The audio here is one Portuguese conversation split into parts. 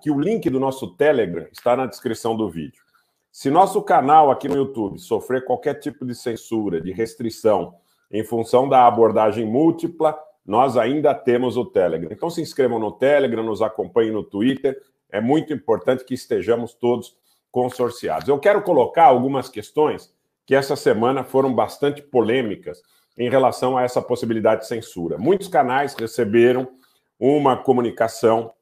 que o link do nosso Telegram está na descrição do vídeo. Se nosso canal aqui no YouTube sofrer qualquer tipo de censura, de restrição, em função da abordagem múltipla, nós ainda temos o Telegram. Então se inscrevam no Telegram, nos acompanhem no Twitter. É muito importante que estejamos todos consorciados. Eu quero colocar algumas questões que essa semana foram bastante polêmicas em relação a essa possibilidade de censura. Muitos canais receberam uma comunicação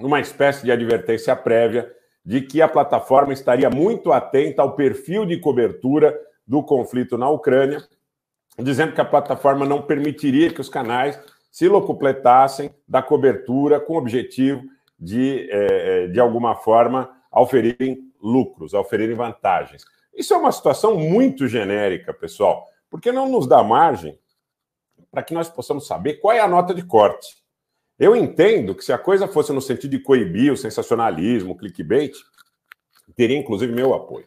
numa espécie de advertência prévia de que a plataforma estaria muito atenta ao perfil de cobertura do conflito na Ucrânia, dizendo que a plataforma não permitiria que os canais se locupletassem da cobertura com o objetivo de, eh, eh, de alguma forma, oferirem lucros, oferirem vantagens. Isso é uma situação muito genérica, pessoal, porque não nos dá margem para que nós possamos saber qual é a nota de corte. Eu entendo que se a coisa fosse no sentido de coibir o sensacionalismo, o clickbait, teria inclusive meu apoio.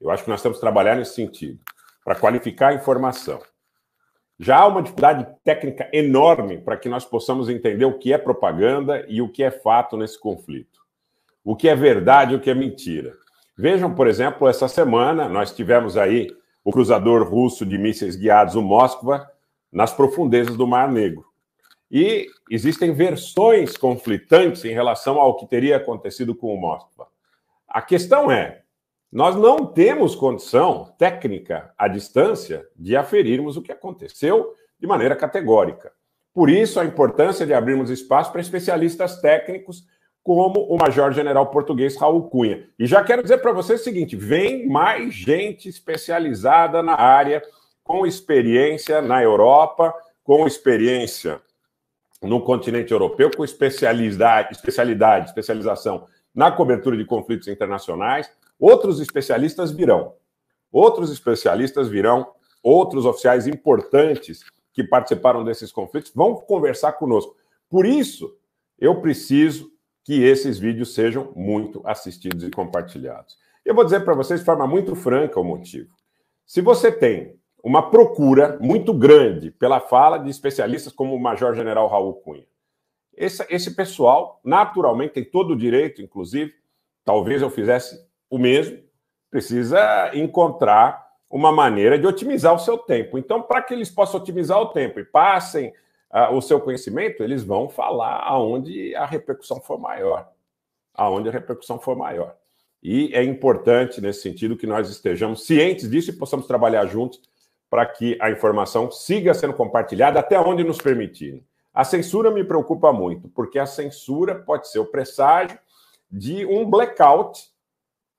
Eu acho que nós temos que trabalhar nesse sentido, para qualificar a informação. Já há uma dificuldade técnica enorme para que nós possamos entender o que é propaganda e o que é fato nesse conflito. O que é verdade e o que é mentira. Vejam, por exemplo, essa semana nós tivemos aí o cruzador russo de mísseis guiados, o Moskva, nas profundezas do Mar Negro. E existem versões conflitantes em relação ao que teria acontecido com o Moskva. A questão é: nós não temos condição técnica à distância de aferirmos o que aconteceu de maneira categórica. Por isso, a importância de abrirmos espaço para especialistas técnicos como o Major-General português Raul Cunha. E já quero dizer para você o seguinte: vem mais gente especializada na área, com experiência na Europa, com experiência no continente europeu, com especialidade, especialidade, especialização na cobertura de conflitos internacionais. Outros especialistas virão. Outros especialistas virão, outros oficiais importantes que participaram desses conflitos vão conversar conosco. Por isso, eu preciso que esses vídeos sejam muito assistidos e compartilhados. Eu vou dizer para vocês de forma muito franca o motivo. Se você tem uma procura muito grande pela fala de especialistas como o Major-General Raul Cunha. Esse, esse pessoal, naturalmente, tem todo o direito, inclusive, talvez eu fizesse o mesmo, precisa encontrar uma maneira de otimizar o seu tempo. Então, para que eles possam otimizar o tempo e passem uh, o seu conhecimento, eles vão falar aonde a repercussão for maior. Aonde a repercussão for maior. E é importante, nesse sentido, que nós estejamos cientes disso e possamos trabalhar juntos para que a informação siga sendo compartilhada até onde nos permitirem. A censura me preocupa muito, porque a censura pode ser o presságio de um blackout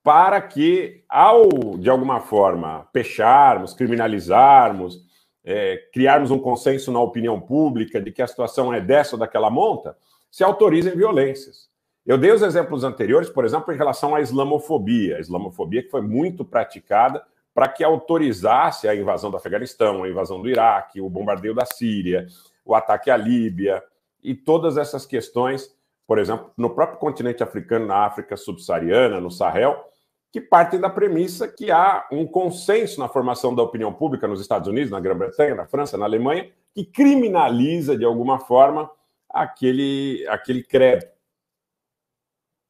para que, ao de alguma forma fecharmos, criminalizarmos, é, criarmos um consenso na opinião pública de que a situação é dessa ou daquela monta, se autorizem violências. Eu dei os exemplos anteriores, por exemplo, em relação à islamofobia, a islamofobia que foi muito praticada para que autorizasse a invasão do Afeganistão, a invasão do Iraque, o bombardeio da Síria, o ataque à Líbia e todas essas questões, por exemplo, no próprio continente africano, na África subsaariana, no Sahel, que partem da premissa que há um consenso na formação da opinião pública nos Estados Unidos, na Grã-Bretanha, na França, na Alemanha, que criminaliza de alguma forma aquele, aquele credo.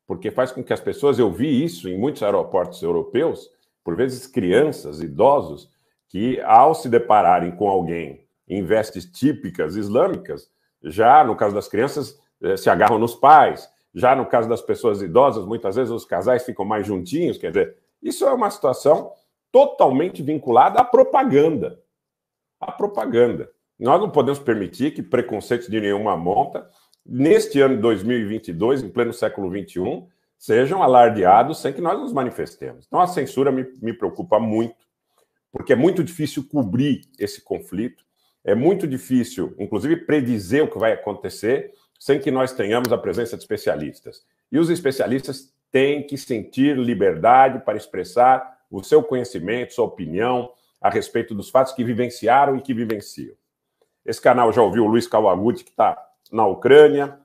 Porque faz com que as pessoas, eu vi isso em muitos aeroportos europeus, por vezes crianças, idosos, que ao se depararem com alguém em vestes típicas islâmicas, já no caso das crianças, eh, se agarram nos pais, já no caso das pessoas idosas, muitas vezes os casais ficam mais juntinhos, quer dizer, isso é uma situação totalmente vinculada à propaganda. À propaganda. Nós não podemos permitir que preconceitos de nenhuma monta, neste ano de 2022, em pleno século XXI, sejam alardeados sem que nós nos manifestemos. Então, a censura me, me preocupa muito, porque é muito difícil cobrir esse conflito, é muito difícil, inclusive, predizer o que vai acontecer sem que nós tenhamos a presença de especialistas. E os especialistas têm que sentir liberdade para expressar o seu conhecimento, sua opinião a respeito dos fatos que vivenciaram e que vivenciam. Esse canal já ouviu o Luiz Kawaguchi, que está na Ucrânia,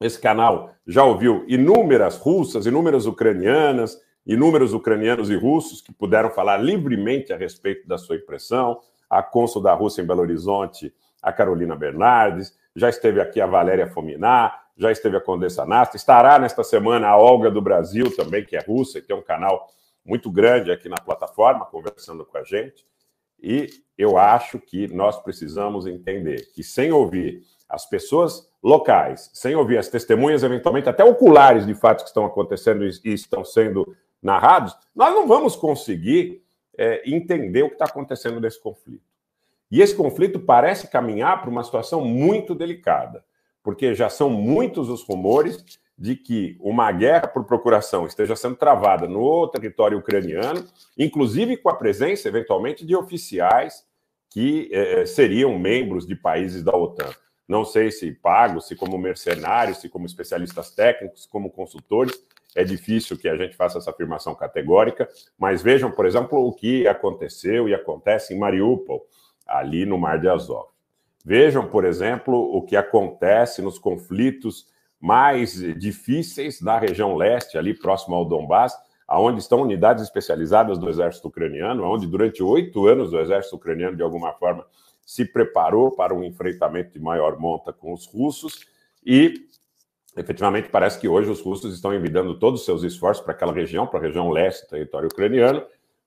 esse canal já ouviu inúmeras russas, inúmeras ucranianas, inúmeros ucranianos e russos que puderam falar livremente a respeito da sua impressão. A cônsul da Rússia em Belo Horizonte, a Carolina Bernardes, já esteve aqui a Valéria Fominá, já esteve a Condessa Nasta, estará nesta semana a Olga do Brasil também, que é russa e tem é um canal muito grande aqui na plataforma, conversando com a gente. E eu acho que nós precisamos entender que sem ouvir as pessoas locais, sem ouvir as testemunhas, eventualmente até oculares de fatos que estão acontecendo e estão sendo narrados, nós não vamos conseguir é, entender o que está acontecendo nesse conflito. E esse conflito parece caminhar para uma situação muito delicada, porque já são muitos os rumores de que uma guerra por procuração esteja sendo travada no território ucraniano, inclusive com a presença, eventualmente, de oficiais que eh, seriam membros de países da OTAN não sei se pago, se como mercenários, se como especialistas técnicos, como consultores. É difícil que a gente faça essa afirmação categórica, mas vejam, por exemplo, o que aconteceu e acontece em Mariupol, ali no Mar de Azov. Vejam, por exemplo, o que acontece nos conflitos mais difíceis da região leste, ali próximo ao Donbass, aonde estão unidades especializadas do exército ucraniano, onde durante oito anos o exército ucraniano, de alguma forma, se preparou para um enfrentamento de maior monta com os russos e efetivamente parece que hoje os russos estão envidando todos os seus esforços para aquela região, para a região leste, território ucraniano,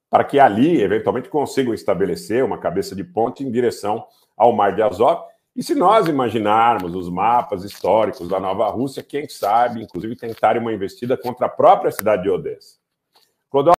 para que ali eventualmente consigam estabelecer uma cabeça de ponte em direção ao Mar de Azov. E se nós imaginarmos os mapas históricos da Nova Rússia, quem sabe, inclusive, tentarem uma investida contra a própria cidade de Odessa. Clodó